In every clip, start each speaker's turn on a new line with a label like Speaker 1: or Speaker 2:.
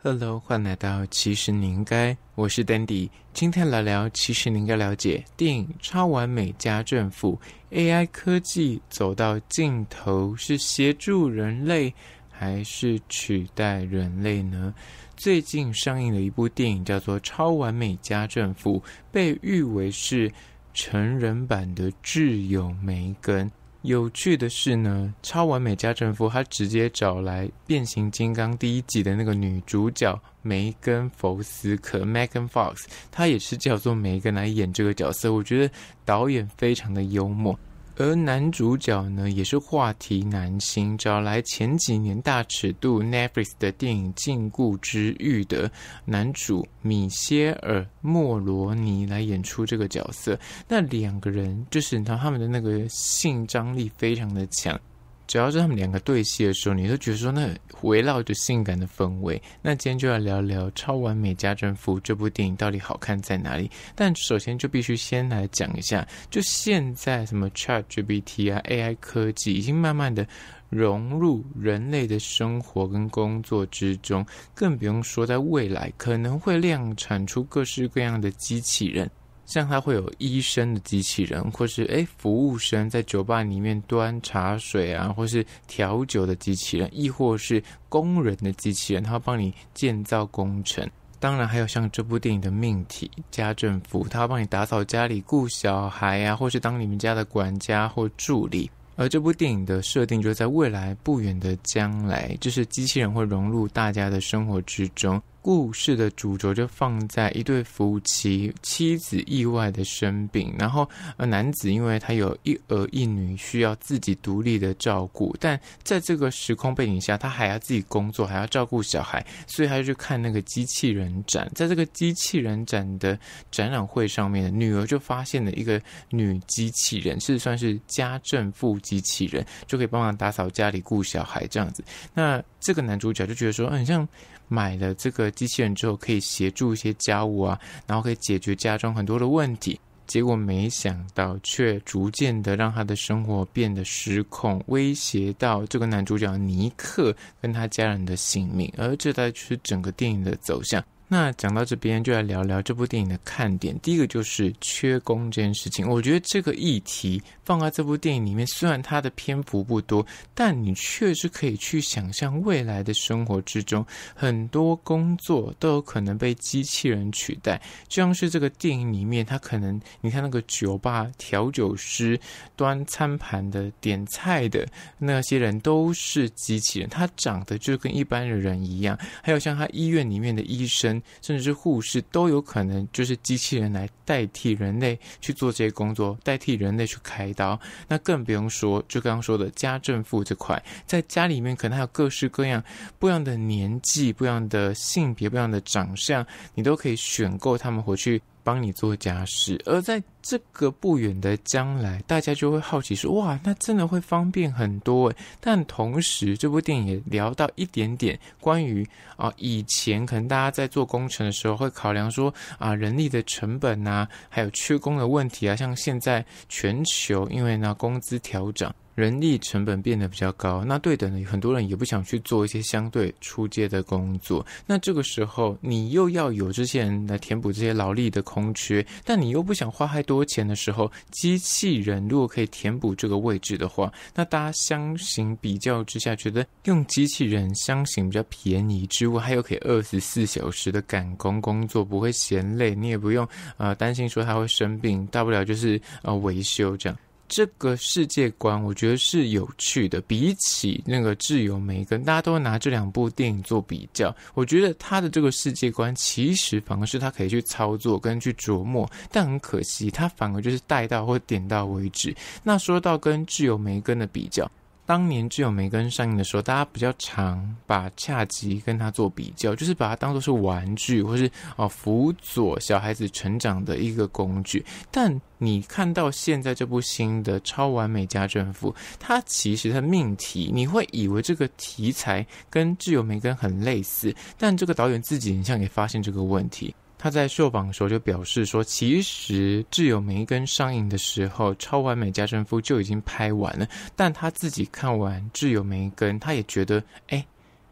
Speaker 1: Hello，欢迎来到《其实你应该》，我是 Dandy，今天来聊《其实你应该了解》电影《超完美家政妇》，AI 科技走到尽头是协助人类还是取代人类呢？最近上映的一部电影叫做《超完美家政妇》，被誉为是成人版的挚友梅根。有趣的是呢，超完美家政妇她直接找来《变形金刚》第一集的那个女主角梅根·福斯可 （Megan Fox），她也是叫做梅根来演这个角色。我觉得导演非常的幽默。而男主角呢，也是话题男星，找来前几年大尺度 Netflix 的电影《禁锢之狱》的男主米歇尔·莫罗尼来演出这个角色。那两个人就是，你他们的那个性张力非常的强。只要是他们两个对戏的时候，你都觉得说那围绕着性感的氛围。那今天就要聊聊《超完美家政服这部电影到底好看在哪里。但首先就必须先来讲一下，就现在什么 ChatGPT 啊 AI 科技已经慢慢的融入人类的生活跟工作之中，更不用说在未来可能会量产出各式各样的机器人。像他会有医生的机器人，或是哎服务生在酒吧里面端茶水啊，或是调酒的机器人，亦或是工人的机器人，他帮你建造工程。当然还有像这部电影的命题家政服，他帮你打扫家里、顾小孩啊，或是当你们家的管家或助理。而这部电影的设定就在未来不远的将来，就是机器人会融入大家的生活之中。故事的主角就放在一对夫妻，妻子意外的生病，然后呃，男子因为他有一儿一女需要自己独立的照顾，但在这个时空背景下，他还要自己工作，还要照顾小孩，所以他就去看那个机器人展。在这个机器人展的展览会上面，女儿就发现了一个女机器人，是算是家政妇机器人，就可以帮忙打扫家里、顾小孩这样子。那这个男主角就觉得说，很像。买了这个机器人之后，可以协助一些家务啊，然后可以解决家中很多的问题。结果没想到，却逐渐的让他的生活变得失控，威胁到这个男主角尼克跟他家人的性命。而这才是整个电影的走向。那讲到这边，就来聊聊这部电影的看点。第一个就是缺工这件事情，我觉得这个议题放在这部电影里面，虽然它的篇幅不多，但你确实可以去想象未来的生活之中，很多工作都有可能被机器人取代。就像是这个电影里面，他可能你看那个酒吧调酒师、端餐盘的、点菜的那些人都是机器人，他长得就跟一般的人一样。还有像他医院里面的医生。甚至是护士都有可能，就是机器人来代替人类去做这些工作，代替人类去开刀。那更不用说，就刚刚说的家政妇这块，在家里面可能还有各式各样、不一样的年纪、不一样的性别、不一样的长相，你都可以选购他们回去。帮你做家事，而在这个不远的将来，大家就会好奇说：哇，那真的会方便很多。但同时，这部电影也聊到一点点关于啊，以前可能大家在做工程的时候会考量说啊，人力的成本啊，还有缺工的问题啊。像现在全球，因为呢工资调整，人力成本变得比较高，那对等的很多人也不想去做一些相对出街的工作。那这个时候，你又要有这些人来填补这些劳力的空缺，但你又不想花太多钱的时候，机器人如果可以填补这个位置的话，那大家相形比较之下，觉得用机器人相形比较便宜，之外还有可以二十四小时的赶工工作，不会嫌累，你也不用啊担心说他会生病，大不了就是呃维修这样。这个世界观，我觉得是有趣的。比起那个《自由梅根》，大家都拿这两部电影做比较。我觉得他的这个世界观，其实反而是他可以去操作跟去琢磨，但很可惜，他反而就是带到或点到为止。那说到跟《自由梅根》的比较。当年《只有梅根》上映的时候，大家比较常把恰吉跟他做比较，就是把它当做是玩具，或是哦辅佐小孩子成长的一个工具。但你看到现在这部新的《超完美家政妇》，它其实它命题，你会以为这个题材跟《挚友梅根》很类似，但这个导演自己好像也发现这个问题。他在受访的时候就表示说，其实《挚友梅根》上映的时候，《超完美家政夫》就已经拍完了，但他自己看完《挚友梅根》，他也觉得，哎，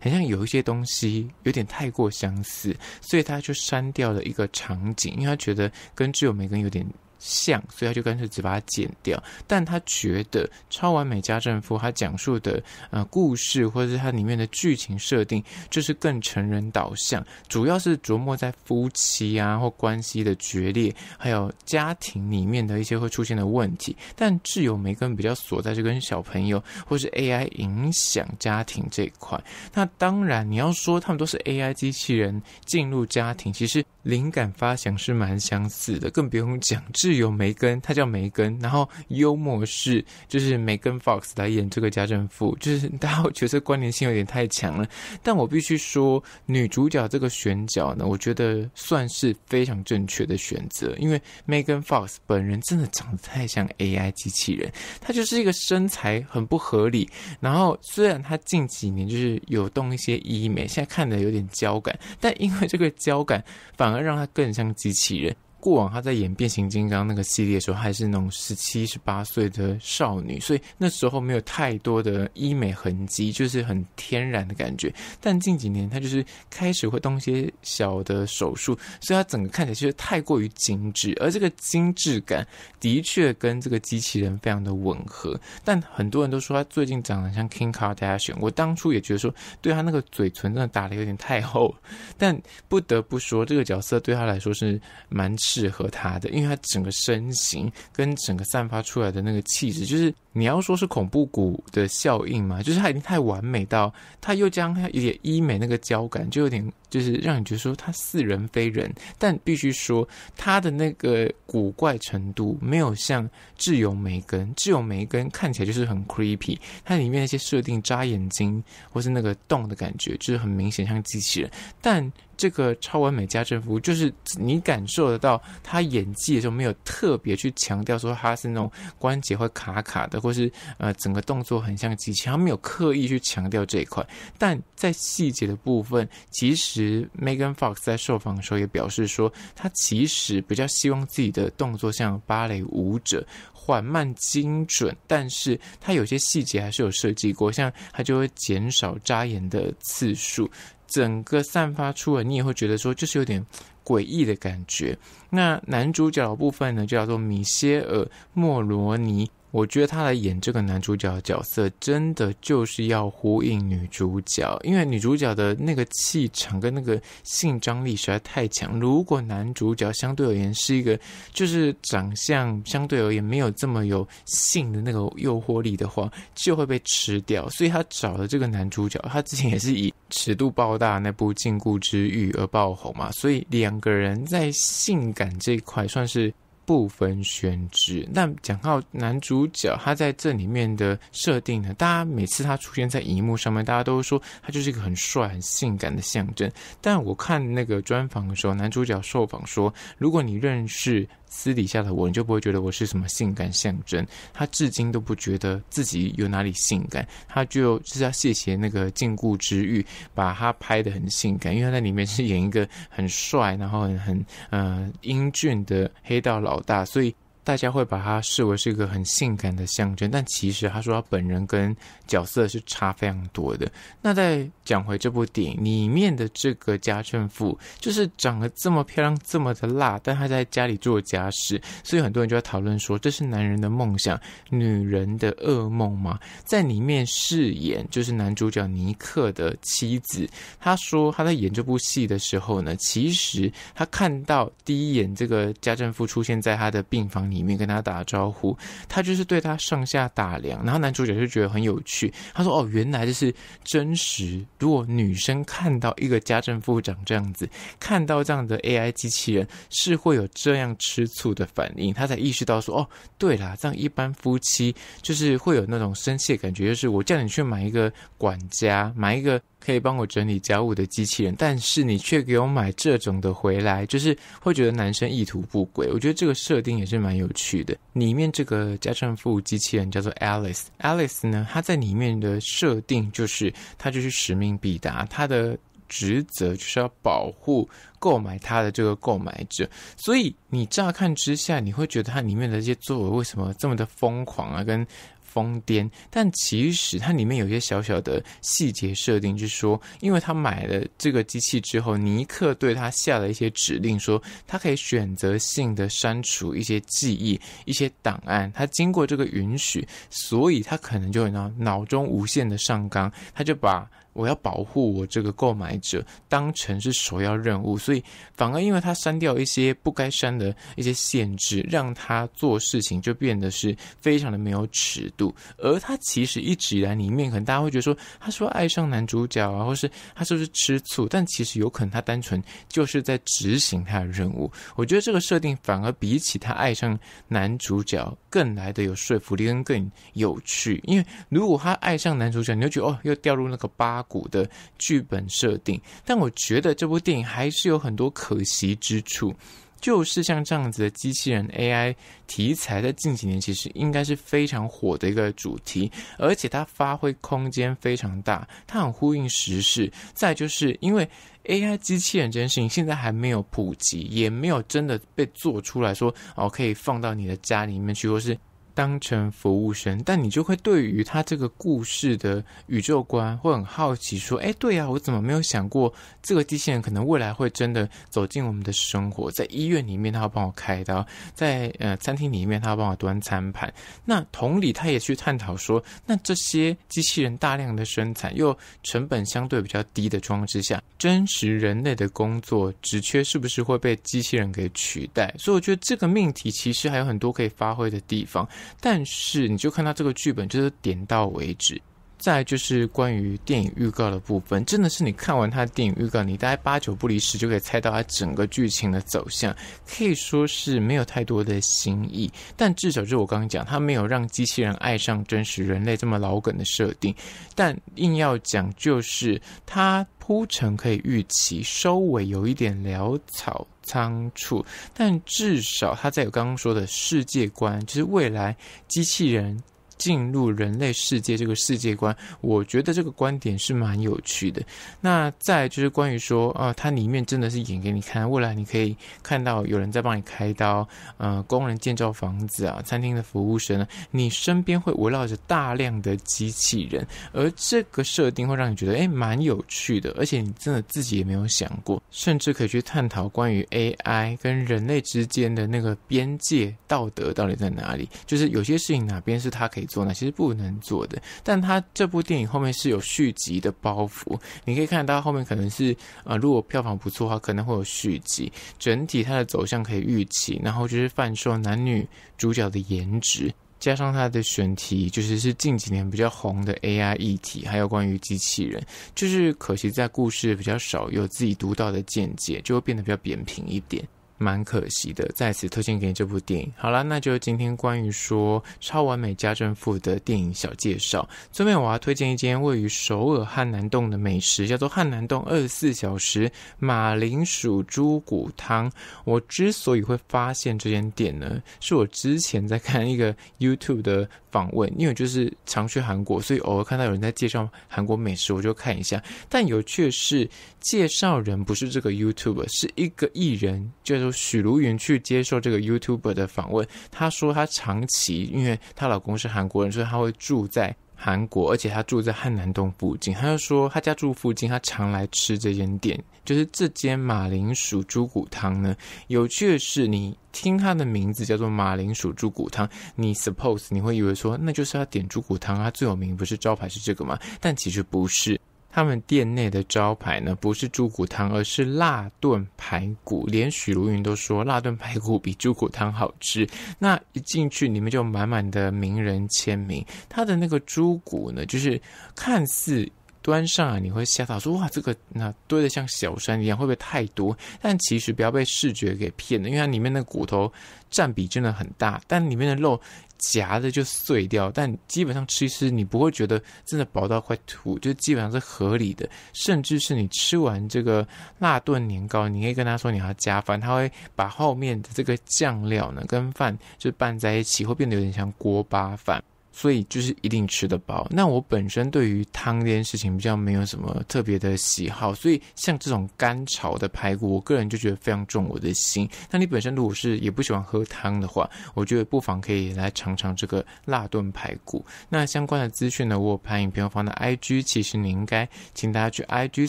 Speaker 1: 好像有一些东西有点太过相似，所以他就删掉了一个场景，因为他觉得跟《挚友梅根》有点。像，所以他就干脆只把它剪掉。但他觉得《超完美家政夫》他讲述的呃故事，或者是它里面的剧情设定，就是更成人导向，主要是琢磨在夫妻啊或关系的决裂，还有家庭里面的一些会出现的问题。但挚友梅根比较锁在就跟小朋友或是 AI 影响家庭这一块。那当然，你要说他们都是 AI 机器人进入家庭，其实灵感发想是蛮相似的，更不用讲智。有梅根，她叫梅根。然后幽默是就是梅根 Fox 来演这个家政妇，就是大家觉得关联性有点太强了。但我必须说，女主角这个选角呢，我觉得算是非常正确的选择，因为梅根 Fox 本人真的长得太像 AI 机器人，她就是一个身材很不合理。然后虽然她近几年就是有动一些医美，现在看的有点娇感，但因为这个娇感反而让她更像机器人。过往他在演《变形金刚》那个系列的时候，还是那种十七、十八岁的少女，所以那时候没有太多的医美痕迹，就是很天然的感觉。但近几年，他就是开始会动一些小的手术，所以他整个看起来其实太过于精致，而这个精致感的确跟这个机器人非常的吻合。但很多人都说他最近长得像 King Kardashian，我当初也觉得说对他那个嘴唇真的打的有点太厚，但不得不说，这个角色对他来说是蛮。适合他的，因为他整个身形跟整个散发出来的那个气质，就是。你要说是恐怖谷的效应嘛？就是它已经太完美到，它又将它有点医美那个胶感，就有点就是让你觉得说它似人非人。但必须说，它的那个古怪程度没有像《自由梅根》，《自由梅根》看起来就是很 creepy。它里面那些设定，扎眼睛或是那个洞的感觉，就是很明显像机器人。但这个超完美家政服，就是你感受得到，他演技的时候没有特别去强调说他是那种关节会卡卡的。或是呃，整个动作很像机器，他没有刻意去强调这一块。但在细节的部分，其实 Megan Fox 在受访的时候也表示说，他其实比较希望自己的动作像芭蕾舞者，缓慢精准。但是他有些细节还是有设计过，像他就会减少扎眼的次数，整个散发出了你也会觉得说，就是有点诡异的感觉。那男主角部分呢，就叫做米歇尔·莫罗尼。我觉得他来演这个男主角角色，真的就是要呼应女主角，因为女主角的那个气场跟那个性张力实在太强。如果男主角相对而言是一个，就是长相相对而言没有这么有性的那个诱惑力的话，就会被吃掉。所以他找了这个男主角，他之前也是以尺度爆大那部《禁锢之欲》而爆红嘛，所以两个人在性感这块算是。部分宣职。那讲到男主角，他在这里面的设定呢？大家每次他出现在荧幕上面，大家都说他就是一个很帅、很性感的象征。但我看那个专访的时候，男主角受访说：“如果你认识私底下的我，你就不会觉得我是什么性感象征。”他至今都不觉得自己有哪里性感，他就是要谢谢那个禁锢之欲，把他拍的很性感。因为他在里面是演一个很帅，然后很嗯英俊的黑道老。所以大家会把它视为是一个很性感的象征，但其实他说他本人跟角色是差非常多的。那再讲回这部电影里面的这个家政妇，就是长得这么漂亮、这么的辣，但她在家里做家事，所以很多人就在讨论说，这是男人的梦想、女人的噩梦吗？在里面饰演就是男主角尼克的妻子，他说他在演这部戏的时候呢，其实他看到第一眼这个家政妇出现在他的病房。里面跟他打招呼，他就是对他上下打量，然后男主角就觉得很有趣。他说：“哦，原来就是真实。如果女生看到一个家政副长这样子，看到这样的 AI 机器人，是会有这样吃醋的反应。”他才意识到说：“哦，对啦，这样一般夫妻就是会有那种生气的感觉，就是我叫你去买一个管家，买一个。”可以帮我整理家务的机器人，但是你却给我买这种的回来，就是会觉得男生意图不轨。我觉得这个设定也是蛮有趣的。里面这个家政服务机器人叫做 Alice，Alice 呢，她在里面的设定就是她就是使命必达，她的职责就是要保护购买她的这个购买者。所以你乍看之下，你会觉得它里面的这些作为为什么这么的疯狂啊？跟疯癫，但其实它里面有一些小小的细节设定，就是说，因为他买了这个机器之后，尼克对他下了一些指令，说他可以选择性的删除一些记忆、一些档案。他经过这个允许，所以他可能就脑脑中无限的上纲，他就把。我要保护我这个购买者当成是首要任务，所以反而因为他删掉一些不该删的一些限制，让他做事情就变得是非常的没有尺度。而他其实一直以来里面，可能大家会觉得说，他说爱上男主角啊，或是他是不是吃醋，但其实有可能他单纯就是在执行他的任务。我觉得这个设定反而比起他爱上男主角更来的有说服力，跟更有趣。因为如果他爱上男主角，你就觉得哦，又掉入那个八。古的剧本设定，但我觉得这部电影还是有很多可惜之处，就是像这样子的机器人 AI 题材，在近几年其实应该是非常火的一个主题，而且它发挥空间非常大，它很呼应时事。再就是因为 AI 机器人这件事情，现在还没有普及，也没有真的被做出来说哦，可以放到你的家里面去，或是。当成服务生，但你就会对于他这个故事的宇宙观会很好奇，说：哎，对呀，我怎么没有想过这个机器人可能未来会真的走进我们的生活？在医院里面，他要帮我开刀；在呃餐厅里面，他要帮我端餐盘。那同理，他也去探讨说：那这些机器人大量的生产又成本相对比较低的状况之下，真实人类的工作职缺是不是会被机器人给取代？所以，我觉得这个命题其实还有很多可以发挥的地方。但是，你就看他这个剧本，就是点到为止。再就是关于电影预告的部分，真的是你看完它电影预告，你大概八九不离十就可以猜到它整个剧情的走向，可以说是没有太多的新意。但至少就是我刚刚讲，它没有让机器人爱上真实人类这么老梗的设定。但硬要讲，就是它铺陈可以预期，收尾有一点潦草仓促。但至少它在我刚刚说的世界观，就是未来机器人。进入人类世界这个世界观，我觉得这个观点是蛮有趣的。那再就是关于说，啊，它里面真的是演给你看，未来你可以看到有人在帮你开刀，呃，工人建造房子啊，餐厅的服务生，你身边会围绕着大量的机器人，而这个设定会让你觉得哎蛮有趣的，而且你真的自己也没有想过，甚至可以去探讨关于 AI 跟人类之间的那个边界道德到底在哪里，就是有些事情哪边是它可以。做呢，其实不能做的，但它这部电影后面是有续集的包袱，你可以看到后面可能是啊，如果票房不错的话，可能会有续集。整体它的走向可以预期，然后就是贩售男女主角的颜值，加上它的选题，就是是近几年比较红的 AI 议题，还有关于机器人，就是可惜在故事比较少，有自己独到的见解，就会变得比较扁平一点。蛮可惜的，再次推荐给你这部电影。好了，那就今天关于说《超完美家政妇》的电影小介绍。后面我要推荐一间位于首尔汉南洞的美食，叫做汉南洞二十四小时马铃薯猪骨汤。我之所以会发现这间店呢，是我之前在看一个 YouTube 的访问，因为就是常去韩国，所以偶尔看到有人在介绍韩国美食，我就看一下。但有趣的是，介绍人不是这个 YouTube，是一个艺人，就是。许茹芸去接受这个 YouTuber 的访问，她说她长期，因为她老公是韩国人，所以她会住在韩国，而且她住在汉南洞附近。她就说她家住附近，她常来吃这间店，就是这间马铃薯猪骨汤呢。有趣的是，你听它的名字叫做马铃薯猪骨汤，你 suppose 你会以为说那就是要点猪骨汤，它最有名不是招牌是这个吗？但其实不是。他们店内的招牌呢，不是猪骨汤，而是辣炖排骨。连许茹芸都说，辣炖排骨比猪骨汤好吃。那一进去，里面就满满的名人签名。他的那个猪骨呢，就是看似端上来你会吓到，说哇，这个那堆的像小山一样，会不会太多？但其实不要被视觉给骗了，因为它里面的骨头占比真的很大，但里面的肉。夹的就碎掉，但基本上吃一吃，你不会觉得真的薄到快吐，就基本上是合理的。甚至是你吃完这个辣炖年糕，你可以跟他说你要加饭，他会把后面的这个酱料呢跟饭就拌在一起，会变得有点像锅巴饭。所以就是一定吃得饱。那我本身对于汤这件事情比较没有什么特别的喜好，所以像这种干炒的排骨，我个人就觉得非常重我的心。那你本身如果是也不喜欢喝汤的话，我觉得不妨可以来尝尝这个辣炖排骨。那相关的资讯呢，我拍影片会放在 IG，其实你应该请大家去 IG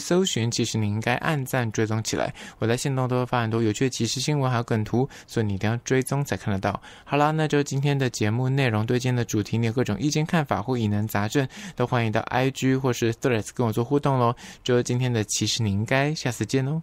Speaker 1: 搜寻，其实你应该按赞追踪起来。我在线动都会发很多有趣的奇事新闻还有梗图，所以你一定要追踪才看得到。好啦，那就今天的节目内容对今天的主题，你会。各种意见、看法或疑难杂症，都欢迎到 IG 或是 Threads 跟我做互动喽。就今天的实你应该，下次见哦。